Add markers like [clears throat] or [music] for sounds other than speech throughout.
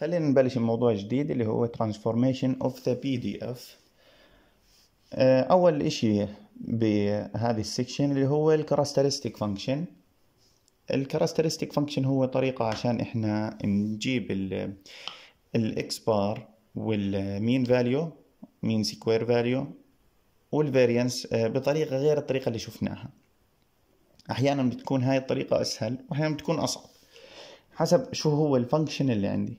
خلينا نبلش بموضوع جديد اللي هو transformation of the PDF آه، أول إشي بهذه السكشن اللي هو الكاركترستيك فانكشن الكاركترستيك فانكشن هو طريقة عشان إحنا نجيب الإكس بار والمين فاليو مين سكوير فاليو والفاريانس بطريقة غير الطريقة اللي شفناها أحيانا بتكون هاي الطريقة أسهل وأحيانا بتكون أصعب حسب شو هو الفانكشن اللي عندي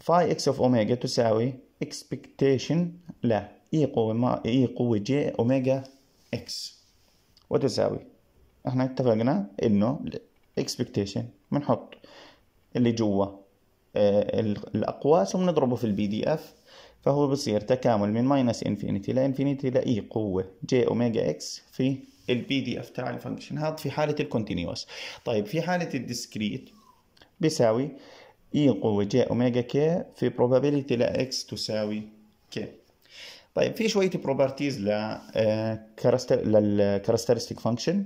فاي اكس اوف اوميجا تساوي اكسبكتيشن لا اي e قوة ما اي e قوة جي اوميجا اكس وتساوي احنا اتفقنا انه الاكسبكتيشن بنحط اللي جوا آه، الاقواس وبنضربه في البي دي اف فهو بصير تكامل من ماينس انفينيتي لانفينيتي لاي قوة جي اوميجا اكس في البي دي اف تاع الفانكشن هذا في حالة الكونتينيوس طيب في حالة الديسكريت بيساوي اي قوة جي اوميجا كي في probability لإكس تساوي كي طيب في شوية بروبرتيز ل للكاركترستيك فانكشن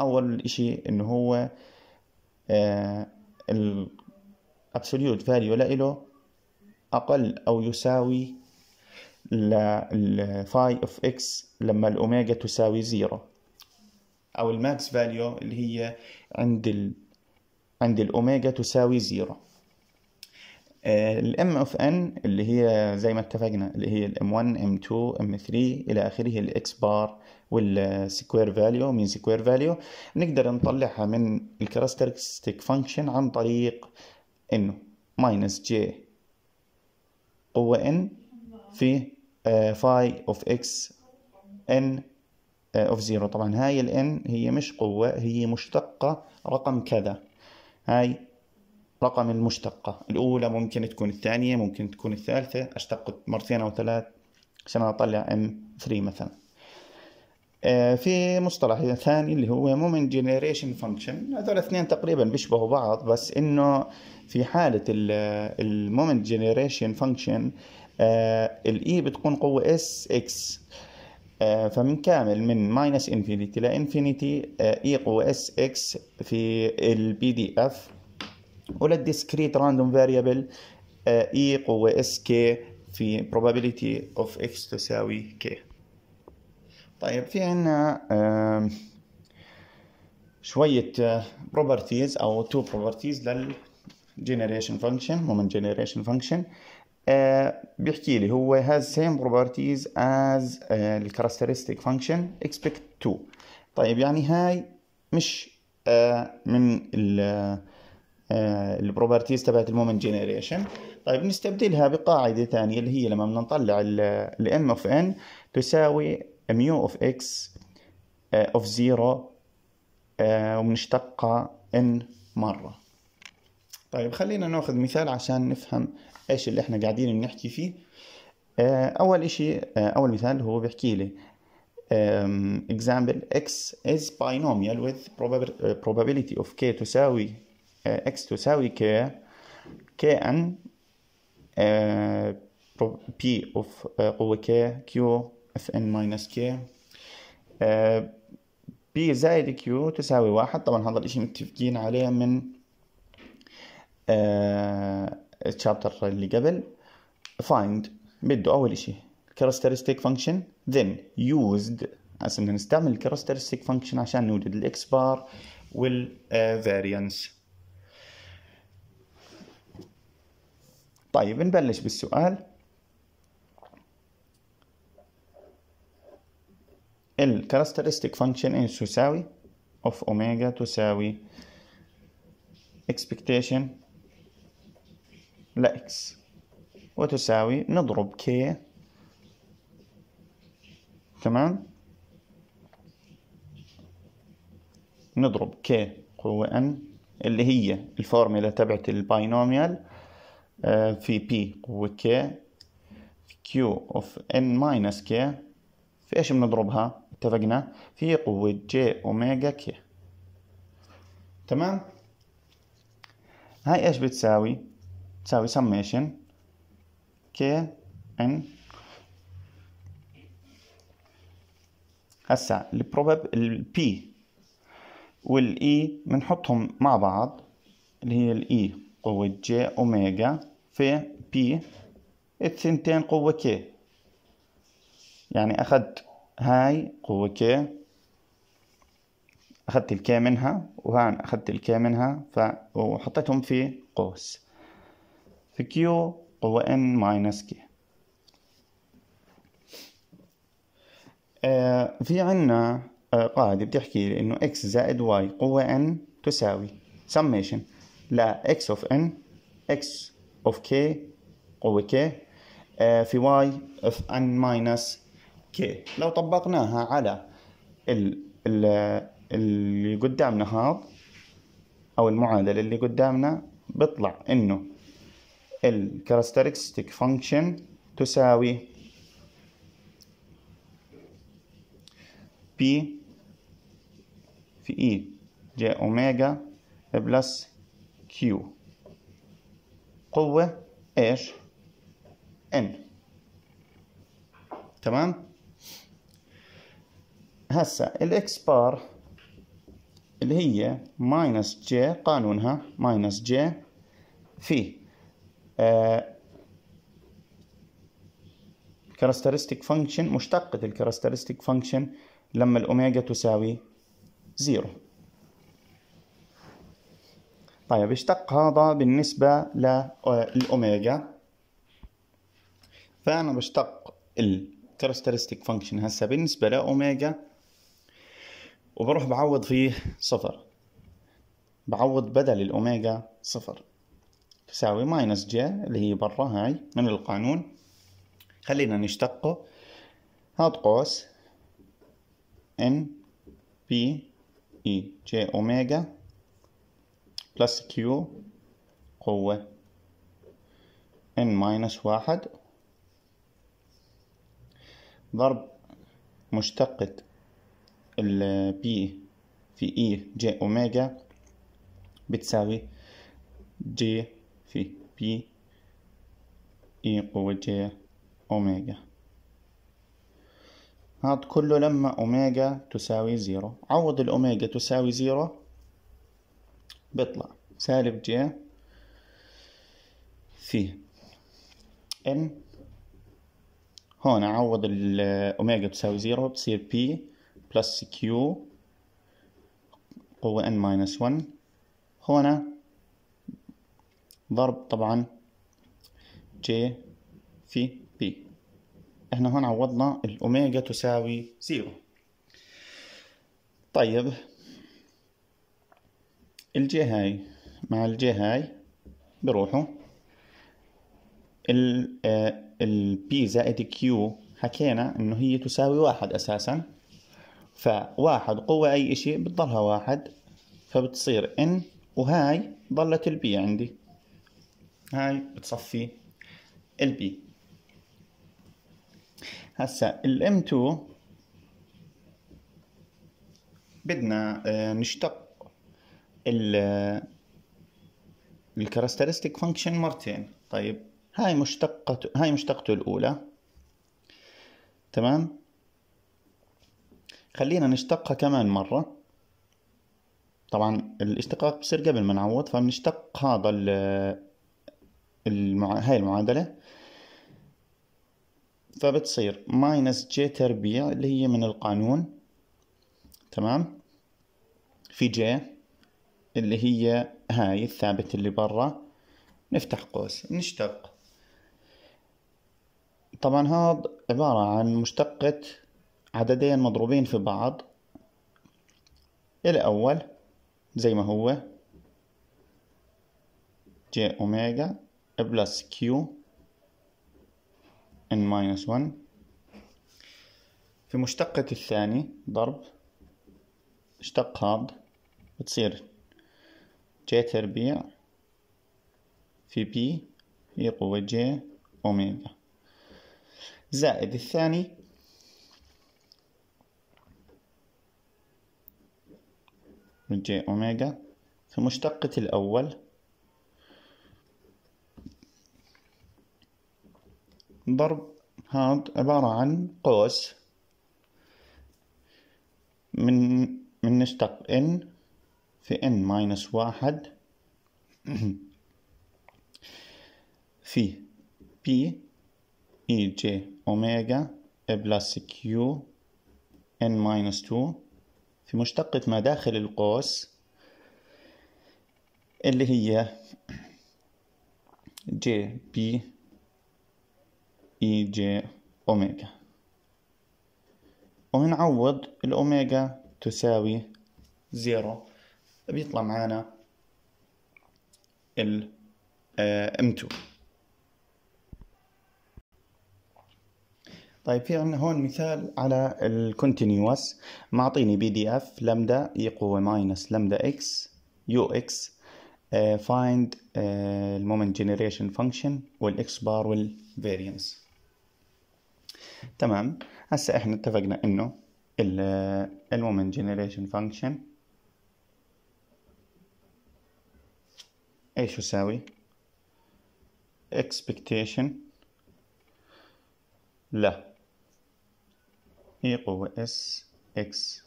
أول إشي إنه هو الابسوليوت فاليو لإله أقل أو يساوي للفاي اوف اكس لما الأوميجا تساوي زيرو أو الماكس فاليو اللي هي عند ال... عند الأوميجا تساوي زيرو الام اوف ان اللي هي زي ما اتفقنا اللي هي الام 1 ام 2 ام 3 الى اخره الاكس بار والسكوير فاليو من سكوير فاليو نقدر نطلعها من الكاركترستيك فانكشن عن طريق انه ماينس جي قوة ان في آه، فاي اوف اكس ان آه، اوف زيرو طبعا هاي الان هي مش قوة هي مشتقة رقم كذا هاي رقم المشتقة الأولى ممكن تكون الثانية ممكن تكون الثالثة أشتق مرتين أو ثلاث عشان أطلع M3 مثلا آه، في مصطلح ثاني اللي هو مومنت جنريشن فانكشن هذول اثنين تقريبا بيشبهوا بعض بس انه في حاله المومنت جنريشن فانكشن الاي بتكون قوه اس اكس آه، فمن كامل من ماينس انفينيتي لانفينيتي اي قوه اس اكس في البي دي اف ولا الديسكريت راندوم فاريبل اي قوة اس كي في probability of x تساوي k طيب في عنا شوية properties أو two properties لل generation function moment generation function بيحكي لي هو has same properties as the characteristic function expect to طيب يعني هاي مش من ال آه، البروبرتيز تبعت المومنت جنريشن طيب نستبدلها بقاعده ثانيه اللي هي لما بدنا نطلع الام اوف ان تساوي ميو اوف اكس اوف زيرو وبنشتقها ان مره طيب خلينا ناخذ مثال عشان نفهم ايش اللي احنا قاعدين بنحكي فيه آه، اول اشي آه، اول مثال هو بيحكي لي example x is binomial with probability of k تساوي اكس آه، تساوي ك كان بي اوف قوة ك كيو اف ان ماينس كي بي زائد كيو تساوي واحد طبعا هذا الاشي متفقين عليه من الشابتر آه، اللي قبل find بده اول اشي characteristic function then used هسه بدنا نستعمل الكاركترستيك فانكشن عشان نوجد الاكس بار والفاريانس طيب نبلش بالسؤال الكاركترستيك فانكشن ان تساوي اوف اوميجا تساوي expectation لإكس وتساوي نضرب كي تمام نضرب كي قوة ان اللي هي الفورميلا تبعت الباينوميال آه، في P قوة K في Q اوف N minus K في ايش بنضربها اتفقنا في قوة J اوميجا K تمام هاي ايش بتساوي بتساوي سميشن K ان هسا P وال E بنحطهم مع بعض اللي هي E قوة ج أوميجا في بي الثنتين قوة ك يعني أخذت هاي قوة ك أخذت الك منها وهان أخذت الك منها ف... وحطيتهم في قوس في كيو قوة إن ماينس كي في عنا آه، قاعدة بتحكي لي إنه إكس زائد واي قوة إن تساوي summation ل x of n x of k قوة k آه، في y of n minus k لو طبقناها على ال ال اللي قدامنا هذا أو المعادلة اللي قدامنا بيطلع إنه الكاركترستيك فانكشن تساوي بي في اي جي اوميجا بلس كيو قوة إيش ان تمام هسا الإكس بار اللي هي ماينس جي قانونها ماينس جي في آه كاركترستيك فانكشن مشتقة الكاركترستيك فانكشن لما الأوميجا تساوي زيرو طيب اشتق هذا بالنسبة للأوميجا فأنا بشتق الكاركترستيك فانكشن هسه بالنسبة لأوميجا وبروح بعوض فيه صفر بعوض بدل الأوميجا صفر تساوي ماينس جي اللي هي برا هاي من القانون خلينا نشتقه هاد قوس ان بي اي جي اوميجا بلس كيو قوة n ماينس واحد ضرب مشتقة ال بي في إي جي أوميجا بتساوي جي في بي إي e قوة جي أوميجا هاد كله لما أوميجا تساوي زيرو عوض الأوميجا تساوي زيرو بيطلع سالب ج في ان هون اعوض الاوميجا تساوي زيرو بتصير بي بلس كيو قوة ان ماينس 1 هون ضرب طبعا ج في بي احنا هون عوضنا الاوميجا تساوي زيرو طيب الجي هاي مع الجي هاي بروحوا آه، البي زائد كيو حكينا انه هي تساوي واحد اساسا فواحد قوة اي اشي بتضلها واحد فبتصير ان وهاي ضلت البي عندي هاي بتصفي البي هسا الام 2 بدنا آه، نشتق الكاركترستيك فانكشن مرتين طيب هاي مشتقته هاي مشتقته الاولى تمام خلينا نشتقها كمان مرة طبعا الاشتقاق بصير قبل ما نعوض فبنشتق هذا المع... هاي المعادلة فبتصير ماينس جي تربيع اللي هي من القانون تمام في جي اللي هي هاي الثابت اللي برا نفتح قوس نشتق طبعا هذا عبارة عن مشتقة عددين مضروبين في بعض الأول زي ما هو جي أوميجا بلس كيو ان ماينس 1 في مشتقة الثاني ضرب اشتق هاد بتصير ج تربيع في بي هي قوة ج أوميجا زائد الثاني من ج أوميجا في مشتقة الأول ضرب هاد عبارة عن قوس من من نشتق إن في n ماينس واحد [clears throat] في بي اي جي اوميجا بلس كيو n ماينس 2 في مشتقة ما داخل القوس اللي هي جي بي اي جي اوميجا ومنعوض الاوميجا تساوي زيرو بيطلع معانا ال ام آه، 2 طيب في عندنا هون مثال على الكونتينيوس معطيني بي دي اف لمدا يقوى ماينس لمدا اكس يو اكس فايند المومنت جنريشن فانكشن والاكس بار والفيرينس تمام هسه احنا اتفقنا انه آه، المومنت جنريشن فانكشن ايش يساوي expectation لا يقوى اس اكس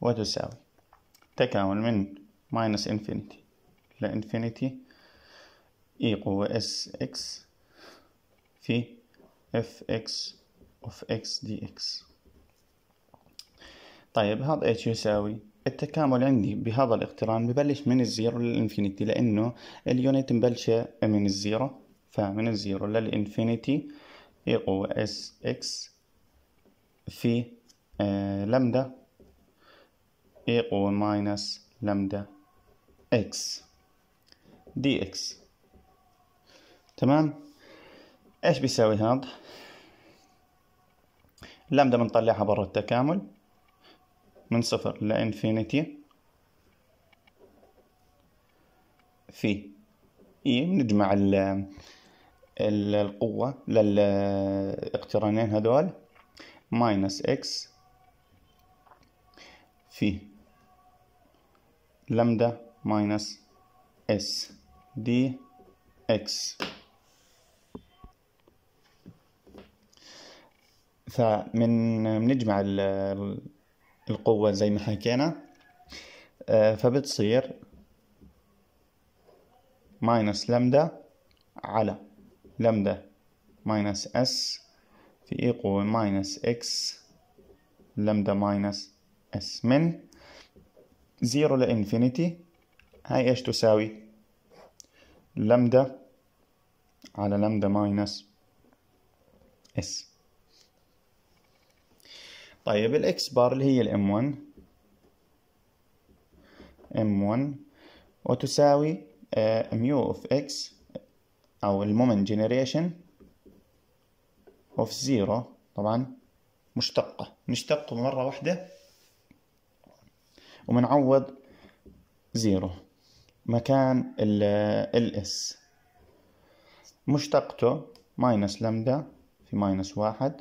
وتساوي تكامل من minus infinity ل اي قوة اس اكس في اف اكس اوف اكس دي اكس طيب هذا ايش يساوي التكامل عندي بهذا الاقتران ببلش من الزيرو للانفينيتي لانه اليونت مبلشة من الزيرو فمن الزيرو للانفينيتي يقوى اس اكس في آه لمدا يقوى ماينس لمدا اكس دي اكس تمام ايش بيساوي هذا لمدا بنطلعها برا التكامل من صفر لانفينيتي في اي بنجمع ال القوة للاقترانين هذول ماينس اكس في لمدا ماينس اس دي اكس فمن بنجمع القوة زي ما حكينا آه، فبتصير ماينس لمدا على لمدا ماينس اس في ايقوى ماينس اكس لمدا ماينس اس من زيرو لانفينيتي هاي ايش تساوي لمدا على لمدا ماينس اس طيب الاكس بار اللي هي الام 1 ام 1 وتساوي ميو اوف اكس او المومنت جنريشن اوف زيرو طبعا مشتقة نشتقه مرة واحدة ومنعوض زيرو مكان ال اس آه، مشتقته ماينس لمدا في ماينس واحد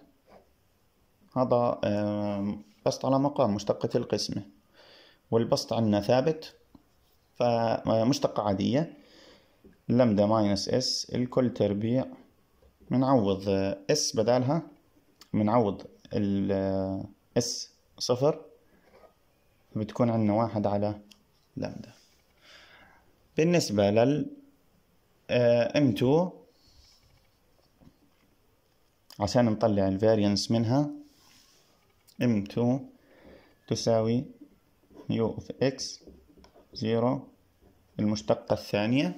هذا بسط على مقام مشتقة القسمة والبسط عندنا ثابت فمشتقة آه، عادية لمدة ماينس اس الكل تربيع بنعوض آه، اس بدالها بنعوض ال آه، اس صفر بتكون عندنا واحد على لمدة بالنسبة لل ام 2 عشان نطلع الفارينس منها M2 تساوي U of X 0 المشتقة الثانية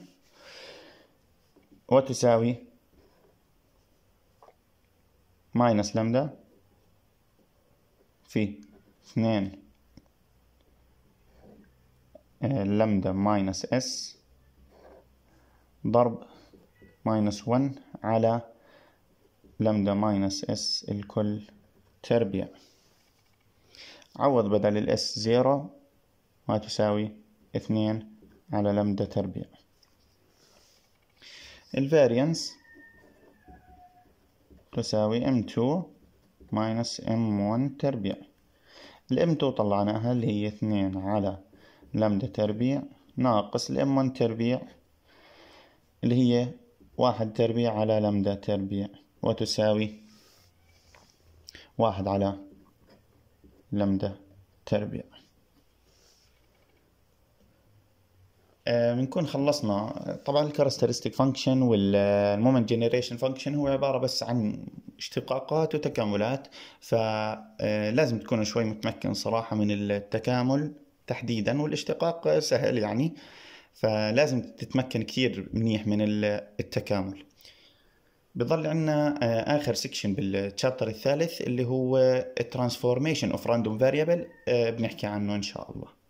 وتساوي ماينس لمدا في اثنين لمدا ماينس اس ضرب ماينس ون على لمدا ماينس اس الكل تربيع عوض بدل الاس زيرو ما تساوي اثنين على لمدة تربيع الفاريانس تساوي ام 2 ماينس ام 1 تربيع الام 2 طلعناها اللي هي اثنين على لمدة تربيع ناقص الام 1 تربيع اللي هي واحد تربيع على لمدة تربيع وتساوي واحد على لمدة تربيع بنكون آه، خلصنا طبعا الكاركترستيك فانكشن والمومنت جنريشن فانكشن هو عباره بس عن اشتقاقات وتكاملات فلازم آه، تكون شوي متمكن صراحه من التكامل تحديدا والاشتقاق سهل يعني فلازم تتمكن كثير منيح من التكامل بضل عندنا آه، اخر سكشن بالشابتر الثالث اللي هو الترانسفورميشن اوف راندوم فاريبل بنحكي عنه ان شاء الله